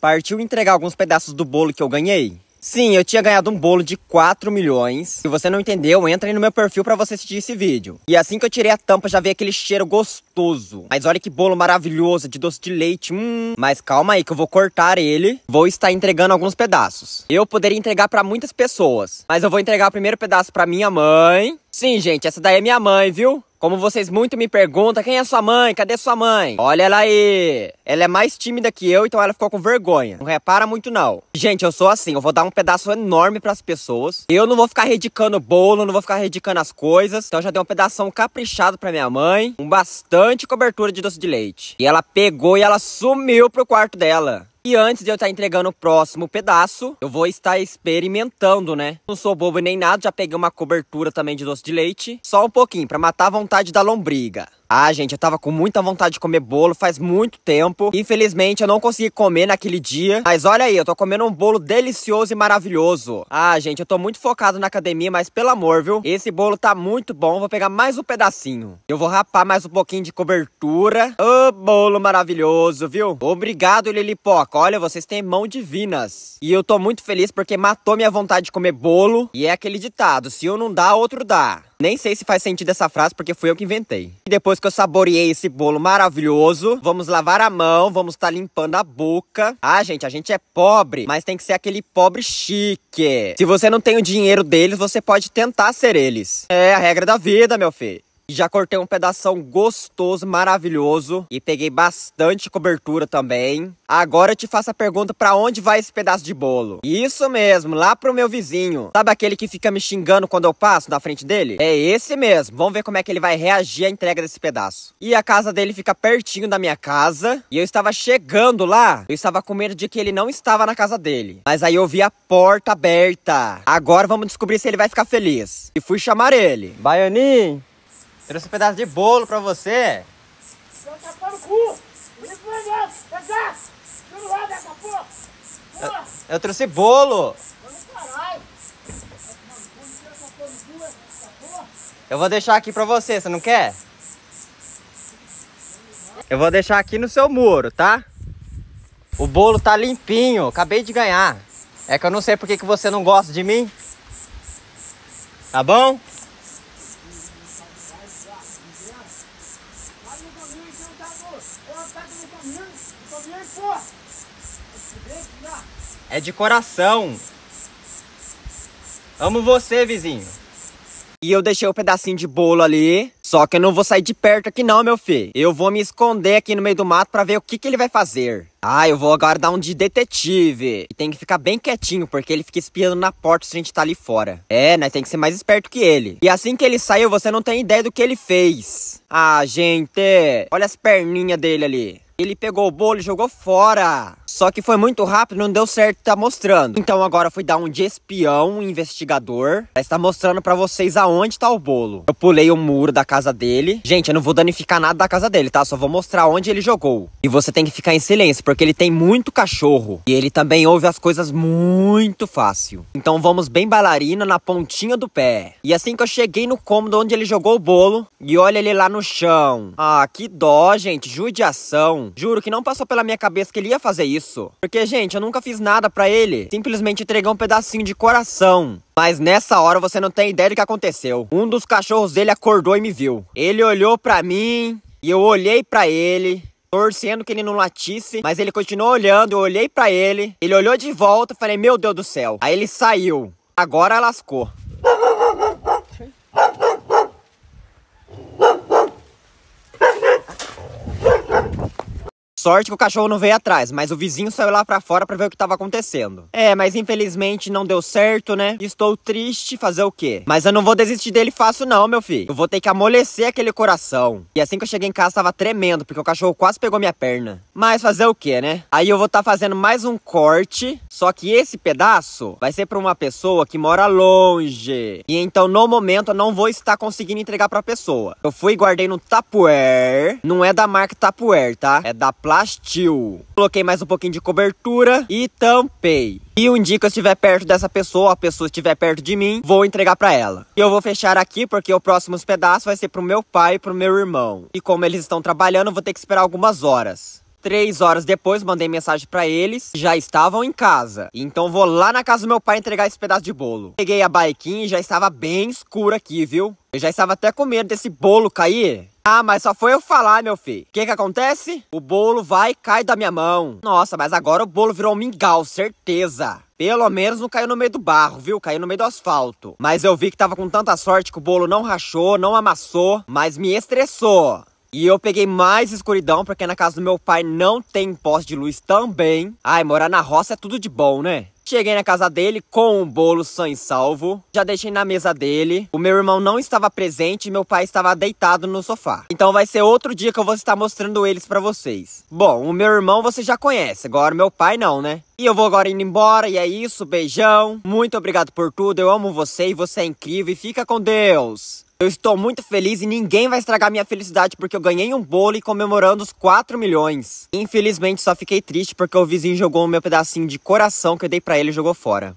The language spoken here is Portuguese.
Partiu entregar alguns pedaços do bolo que eu ganhei? Sim, eu tinha ganhado um bolo de 4 milhões. Se você não entendeu, entra aí no meu perfil para você assistir esse vídeo. E assim que eu tirei a tampa, já veio aquele cheiro gostoso. Mas olha que bolo maravilhoso de doce de leite. Hum. Mas calma aí que eu vou cortar ele. Vou estar entregando alguns pedaços. Eu poderia entregar para muitas pessoas, mas eu vou entregar o primeiro pedaço para minha mãe. Sim, gente, essa daí é minha mãe, viu? Como vocês muito me perguntam, quem é sua mãe? Cadê sua mãe? Olha ela aí. Ela é mais tímida que eu, então ela ficou com vergonha. Não repara muito não. Gente, eu sou assim, eu vou dar um pedaço enorme para as pessoas. Eu não vou ficar redicando bolo, não vou ficar redicando as coisas. Então já dei um pedação caprichado para minha mãe, com bastante cobertura de doce de leite. E ela pegou e ela sumiu pro quarto dela. E antes de eu estar entregando o próximo pedaço, eu vou estar experimentando, né? Não sou bobo nem nada, já peguei uma cobertura também de doce de leite. Só um pouquinho, para matar a vontade da lombriga. Ah, gente, eu tava com muita vontade de comer bolo faz muito tempo. Infelizmente, eu não consegui comer naquele dia. Mas olha aí, eu tô comendo um bolo delicioso e maravilhoso. Ah, gente, eu tô muito focado na academia, mas pelo amor, viu? Esse bolo tá muito bom. Vou pegar mais um pedacinho. Eu vou rapar mais um pouquinho de cobertura. Ô, oh, bolo maravilhoso, viu? Obrigado, Lilipoca. Olha, vocês têm mão divinas. E eu tô muito feliz porque matou minha vontade de comer bolo. E é aquele ditado, se um não dá, outro dá. Nem sei se faz sentido essa frase, porque fui eu que inventei. E depois depois que eu saboreei esse bolo maravilhoso, vamos lavar a mão, vamos estar tá limpando a boca. Ah, gente, a gente é pobre, mas tem que ser aquele pobre chique. Se você não tem o dinheiro deles, você pode tentar ser eles. É a regra da vida, meu filho. Já cortei um pedaço gostoso, maravilhoso e peguei bastante cobertura também. Agora eu te faço a pergunta para onde vai esse pedaço de bolo? Isso mesmo, lá pro meu vizinho. Sabe aquele que fica me xingando quando eu passo na frente dele? É esse mesmo. Vamos ver como é que ele vai reagir à entrega desse pedaço. E a casa dele fica pertinho da minha casa e eu estava chegando lá, eu estava com medo de que ele não estava na casa dele. Mas aí eu vi a porta aberta. Agora vamos descobrir se ele vai ficar feliz. E fui chamar ele. Baianinho, Trouxe um pedaço de bolo pra você. Eu, trouxe bolo. Eu vou deixar aqui pra você, você não quer? Eu vou deixar aqui no seu muro, tá? O bolo tá limpinho, acabei de ganhar. É que eu não sei por que, que você não gosta de mim. Tá bom? É de coração. Amo você, vizinho. E eu deixei o um pedacinho de bolo ali. Só que eu não vou sair de perto aqui não, meu filho. Eu vou me esconder aqui no meio do mato pra ver o que, que ele vai fazer. Ah, eu vou agora dar um de detetive. E tem que ficar bem quietinho, porque ele fica espiando na porta se a gente tá ali fora. É, né? Tem que ser mais esperto que ele. E assim que ele saiu, você não tem ideia do que ele fez. Ah, gente. Olha as perninhas dele ali. Ele pegou o bolo e jogou fora. Só que foi muito rápido, não deu certo, tá mostrando. Então agora fui dar um de espião, investigador. estar tá mostrando pra vocês aonde tá o bolo. Eu pulei o muro da casa dele. Gente, eu não vou danificar nada da casa dele, tá? Só vou mostrar onde ele jogou. E você tem que ficar em silêncio, porque ele tem muito cachorro. E ele também ouve as coisas muito fácil. Então vamos bem bailarina na pontinha do pé. E assim que eu cheguei no cômodo onde ele jogou o bolo, e olha ele lá no chão. Ah, que dó, gente. Judiação. Juro que não passou pela minha cabeça que ele ia fazer isso isso. Porque, gente, eu nunca fiz nada para ele. Simplesmente entreguei um pedacinho de coração. Mas nessa hora você não tem ideia do que aconteceu. Um dos cachorros dele acordou e me viu. Ele olhou para mim e eu olhei para ele torcendo que ele não latisse, mas ele continuou olhando, eu olhei para ele, ele olhou de volta, falei: "Meu Deus do céu". Aí ele saiu. Agora lascou. Sorte que o cachorro não veio atrás, mas o vizinho saiu lá para fora para ver o que estava acontecendo. É, mas infelizmente não deu certo, né? Estou triste, fazer o quê? Mas eu não vou desistir dele fácil não, meu filho. Eu vou ter que amolecer aquele coração. E assim que eu cheguei em casa tava tremendo, porque o cachorro quase pegou minha perna. Mas fazer o quê, né? Aí eu vou estar tá fazendo mais um corte, só que esse pedaço vai ser para uma pessoa que mora longe. E então no momento eu não vou estar conseguindo entregar para a pessoa. Eu fui e guardei no Tapuer. Não é da marca Tapuer, tá? É da plastil. Coloquei mais um pouquinho de cobertura e tampei. E um dia que eu estiver perto dessa pessoa, a pessoa estiver perto de mim, vou entregar para ela. E eu vou fechar aqui porque o próximo pedaço vai ser pro meu pai e pro meu irmão. E como eles estão trabalhando, vou ter que esperar algumas horas. Três horas depois, mandei mensagem para eles, já estavam em casa. Então vou lá na casa do meu pai entregar esse pedaço de bolo. Peguei a biquinha e já estava bem escuro aqui, viu? Eu já estava até com medo desse bolo cair. Ah, mas só foi eu falar, meu filho. O que que acontece? O bolo vai e cai da minha mão. Nossa, mas agora o bolo virou um mingau, certeza. Pelo menos não caiu no meio do barro, viu? Caiu no meio do asfalto. Mas eu vi que tava com tanta sorte que o bolo não rachou, não amassou, mas me estressou. E eu peguei mais escuridão, porque na casa do meu pai não tem poste de luz também. Ai, morar na roça é tudo de bom, né? Cheguei na casa dele com o bolo sã e salvo. Já deixei na mesa dele. O meu irmão não estava presente e meu pai estava deitado no sofá. Então vai ser outro dia que eu vou estar mostrando eles para vocês. Bom, o meu irmão você já conhece, agora meu pai não, né? E eu vou agora indo embora, e é isso, beijão. Muito obrigado por tudo, eu amo você e você é incrível e fica com Deus. Eu estou muito feliz e ninguém vai estragar minha felicidade porque eu ganhei um bolo e comemorando os 4 milhões. Infelizmente só fiquei triste porque o vizinho jogou o meu pedacinho de coração que eu dei para ele e jogou fora.